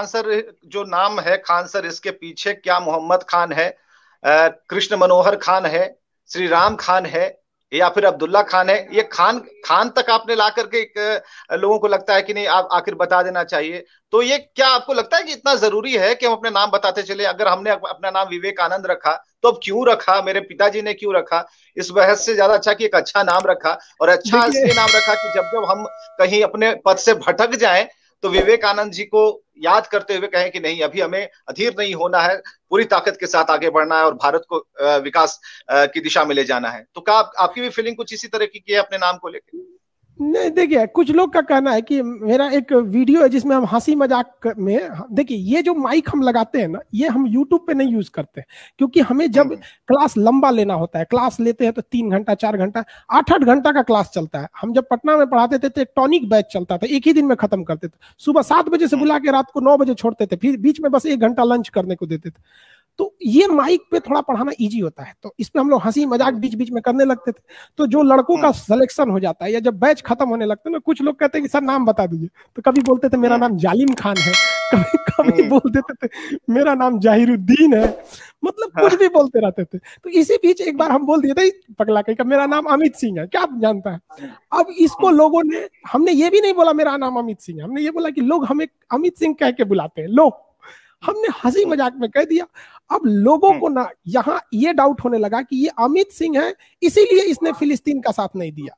Khan sir जो नाम है खान सर इसके पीछे क्या मोहम्मद खान है कृष्ण मनोहर खान है श्री राम खान है या फिर अब्दुल्ला खान है ये खान खान तक आपने ला करके एक लोगों को लगता है कि नहीं आप आखिर बता देना चाहिए तो ये क्या आपको लगता है कि इतना जरूरी है कि हम अपने नाम बताते चले अगर हमने अपना नाम विवेकानंद रखा तो अब क्यों रखा मेरे पिताजी ने क्यों रखा इस बहस से ज्यादा अच्छा कि एक अच्छा नाम रखा और अच्छा इसलिए नाम रखा कि जब जब हम कहीं अपने पद से भटक जाए तो विवेकानंद जी को याद करते हुए कहें कि नहीं अभी हमें अधीर नहीं होना है पूरी ताकत के साथ आगे बढ़ना है और भारत को विकास की दिशा में ले जाना है तो क्या आप, आपकी भी फीलिंग कुछ इसी तरह की है अपने नाम को लेकर नहीं देखिए कुछ लोग का कहना है कि मेरा एक वीडियो है जिसमें हम हंसी मजाक में देखिए ये जो माइक हम लगाते हैं ना ये हम यूट्यूब पे नहीं यूज करते क्योंकि हमें जब क्लास हम्म। लंबा लेना होता है क्लास लेते हैं तो तीन घंटा चार घंटा आठ आठ घंटा का क्लास चलता है हम जब पटना में पढ़ाते थे तो एक टॉनिक बैच चलता था एक ही दिन में खत्म करते थे सुबह सात बजे से हाँ। बुला के रात को नौ बजे छोड़ते थे फिर बीच में बस एक घंटा लंच करने को देते थे तो ये माइक पे थोड़ा पढ़ाना इजी होता है तो इस पे हम लोग हंसी मजाक बीच बीच में करने लगते थे तो जो लड़कों का सिलेक्शन हम्म। हो जाता है या जब बैच खत्म होने लगते ना कुछ लोग कहते हैं कि सर नाम बता दीजिए तो कभी बोलते थे मेरा हम्म। नाम जालिम खान है कभी कभी हम्म। बोल देते थे मेरा नाम जाहिरुद्दीन है मतलब कुछ हाँ। भी बोलते रहते थे तो इसी बीच एक बार हम बोल दिए थे पगला कहीं का मेरा नाम अमित सिंह है क्या आप जानता है अब इसको लोगों ने हमने ये भी नहीं बोला मेरा नाम अमित सिंह है हमने ये बोला कि लोग हमें अमित सिंह कह के बुलाते हैं लो हमने हंसी मजाक में कह दिया अब लोगों हम्म। को ना यहाँ ये डाउट होने लगा कि ये अमित सिंह है इसीलिए इसने हाँ। फिलिस्तीन का साथ नहीं दिया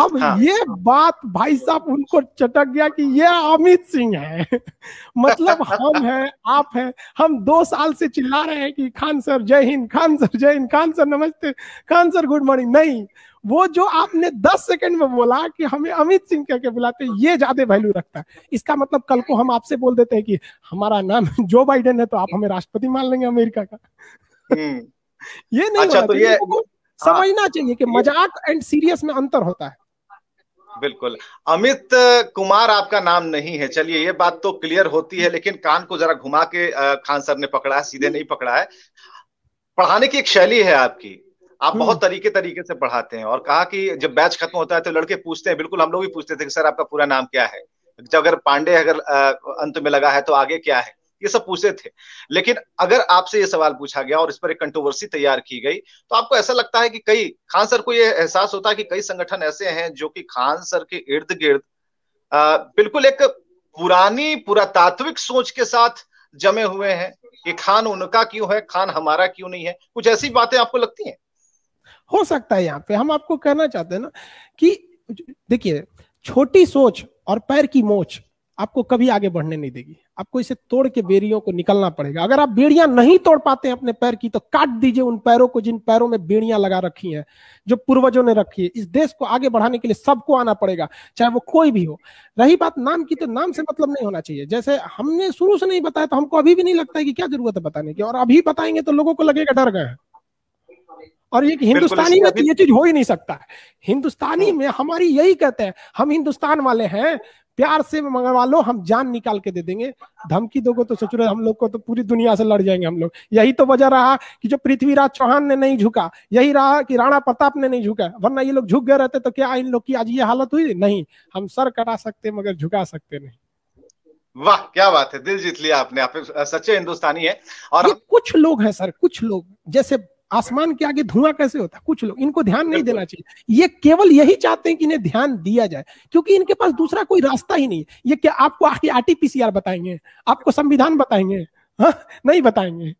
अब हाँ। ये बात भाई साहब उनको चटक गया कि ये अमित सिंह है मतलब हम हैं आप हैं हम दो साल से चिल्ला रहे हैं कि खान सर जय हिंद खान सर जय हिंद खान सर नमस्ते खान सर गुड मॉर्निंग नहीं वो जो आपने दस सेकंड में बोला कि हमें अमित सिंह कह के बुलाते ये ज्यादा वैल्यू रखता है इसका मतलब कल को हम आपसे बोल देते हैं कि हमारा नाम जो बाइडेन है तो आप हमें राष्ट्रपति मान लेंगे अमेरिका का हम्म। ये नहीं अच्छा, तो ये, समझना हाँ। चाहिए कि मजाक एंड सीरियस में अंतर होता है बिल्कुल अमित कुमार आपका नाम नहीं है चलिए ये बात तो क्लियर होती है लेकिन कान को जरा घुमा के खान सर ने पकड़ा है सीधे नहीं पकड़ा है पढ़ाने की एक शैली है आपकी आप बहुत हम्म। तरीके तरीके से पढ़ाते हैं और कहा कि जब बैच खत्म होता है तो लड़के पूछते हैं बिल्कुल हम लोग भी पूछते थे कि सर आपका पूरा नाम क्या है जब अगर पांडे अगर अंत में लगा है तो आगे क्या है ये सब पूछे थे लेकिन अगर आपसे ये सवाल पूछा गया और इस पर एक कंट्रोवर्सी तैयार की गई तो आपको ऐसा लगता है कि कई खान सर को ये एहसास होता है कि कई संगठन ऐसे हैं जो कि खान सर के इर्द गिर्द बिल्कुल एक पुरानी पुरातात्विक सोच के साथ जमे हुए हैं कि खान उनका क्यों है खान हमारा क्यों नहीं है कुछ ऐसी बातें आपको लगती हैं हो सकता है यहाँ पे हम आपको कहना चाहते हैं ना कि देखिए छोटी सोच और पैर की मोच आपको कभी आगे बढ़ने नहीं देगी आपको इसे तोड़ के बेड़ियों को निकलना पड़ेगा अगर आप बेड़ियां नहीं तोड़ पाते हैं अपने पैर की तो काट दीजिए उन पैरों को जिन पैरों में बेड़ियां लगा रखी हैं जो पूर्वजों ने रखी है इस देश को आगे बढ़ाने के लिए सबको आना पड़ेगा चाहे वो कोई भी हो रही बात नाम की तो नाम से मतलब नहीं होना चाहिए जैसे हमने शुरू से नहीं बताया तो हमको अभी भी नहीं लगता है कि क्या जरूरत है बताने की और अभी बताएंगे तो लोगों को लगेगा डर गए और ये हिंदुस्तानी में तो ये चीज हो ही नहीं सकता है हिंदुस्तानी में हमारी यही कहते हैं हम हिंदुस्तान वाले हैं प्यार से मंगवा लो हम जान निकाल के दे देंगे धमकी दोगे तो सोच रहे हम लोग को तो पूरी दुनिया से लड़ जाएंगे हम लोग यही तो वजह रहा कि जो पृथ्वीराज चौहान ने नहीं झुका यही रहा कि राणा प्रताप ने नहीं झुका वरना ये लोग झुक गए रहते तो क्या इन लोग की आज ये हालत हुई नहीं हम सर कटा सकते मगर झुका सकते नहीं वाह क्या बात है दिल जीत लिया आपने आप सच्चे हिंदुस्तानी है और कुछ लोग हैं सर कुछ लोग जैसे आसमान के आगे धुआं कैसे होता है कुछ लोग इनको ध्यान नहीं देना चाहिए ये केवल यही चाहते हैं कि इन्हें ध्यान दिया जाए क्योंकि इनके पास दूसरा कोई रास्ता ही नहीं ये क्या आपको आरटी पीसीआर बताएंगे आपको संविधान बताएंगे हा? नहीं बताएंगे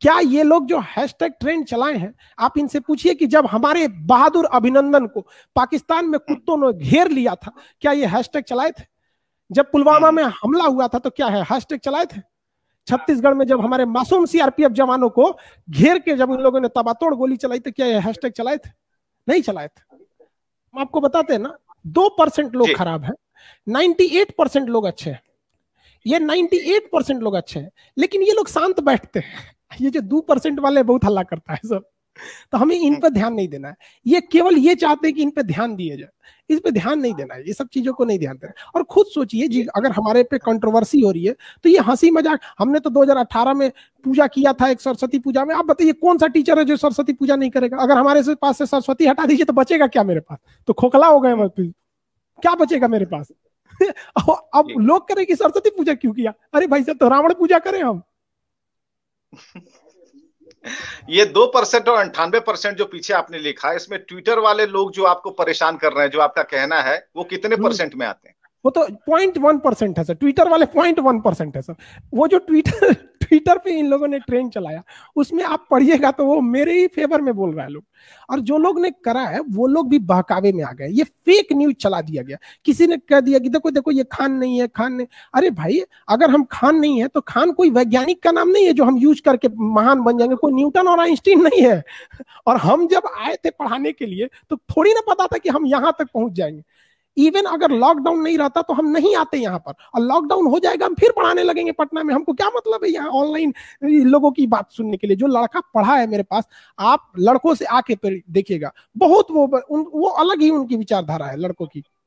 क्या ये लोग जो हैशटैग ट्रेंड चलाए हैं आप इनसे पूछिए कि जब हमारे बहादुर अभिनंदन को पाकिस्तान में कुत्तों ने घेर लिया था क्या ये हैशटैग चलाए थे जब पुलवामा में हमला हुआ था तो क्या है हैशटैग चलाए थे छत्तीसगढ़ में जब हमारे मासूम सीआरपीएफ जवानों को घेर के जब उन लोगों ने तबातोड़ गोली चलाई तो क्या ये हैशटैग चलाए थे नहीं चलाए थे हम आपको बताते हैं ना दो परसेंट लोग खराब है नाइन्टी एट परसेंट लोग अच्छे हैं ये एट परसेंट लोग अच्छे हैं लेकिन ये लोग शांत बैठते हैं ये जो दो परसेंट वाले बहुत हल्ला करता है सर तो हमें इन हम्म। पर ध्यान नहीं देना है ये केवल ये चाहते हैं कि इन पर ध्यान दिए जाए इस पर ध्यान नहीं देना है ये सब चीजों को नहीं ध्यान देना और खुद सोचिए जी अगर हमारे पे कंट्रोवर्सी हो रही है तो ये हंसी मजाक हमने तो 2018 में पूजा किया था एक सरस्वती पूजा में आप बताइए कौन सा टीचर है जो सरस्वती पूजा नहीं करेगा अगर हमारे से पास से सरस्वती हटा दीजिए तो बचेगा क्या मेरे पास तो खोखला हो गए क्या बचेगा मेरे पास अब लोग करें कि सरस्वती पूजा क्यों किया अरे भाई साहब तो रावण पूजा करें हम ये दो परसेंट और अंठानवे परसेंट जो पीछे आपने लिखा है इसमें ट्विटर वाले लोग जो आपको परेशान कर रहे हैं जो आपका कहना है वो कितने हम्म। परसेंट में आते हैं वो तो पॉइंट वन परसेंट है सर ट्विटर वाले पॉइंट वन परसेंट है सर वो जो ट्विटर ट्विटर पे इन लोगों ने ट्रेंड चलाया उसमें आप पढ़िएगा तो वो मेरे ही फेवर में बोल रहा है लोग और जो लोग ने करा है वो लोग भी बहकावे में आ गए ये फेक न्यूज चला दिया गया किसी ने कह दिया कि देखो देखो ये खान नहीं है खान नहीं अरे भाई अगर हम खान नहीं है तो खान कोई वैज्ञानिक का नाम नहीं है जो हम यूज करके महान बन जाएंगे कोई न्यूटन और आइंस्टीन नहीं है और हम जब आए थे पढ़ाने के लिए तो थोड़ी ना पता था कि हम यहाँ तक पहुंच जाएंगे इवन अगर लॉकडाउन नहीं रहता तो हम नहीं आते यहाँ पर और लॉकडाउन हो जाएगा हम फिर पढ़ाने लगेंगे पटना में हमको क्या मतलब है यहाँ ऑनलाइन लोगों की बात सुनने के लिए जो लड़का पढ़ा है मेरे पास आप लड़कों से आके देखिएगा बहुत वो वो अलग ही उनकी विचारधारा है लड़कों की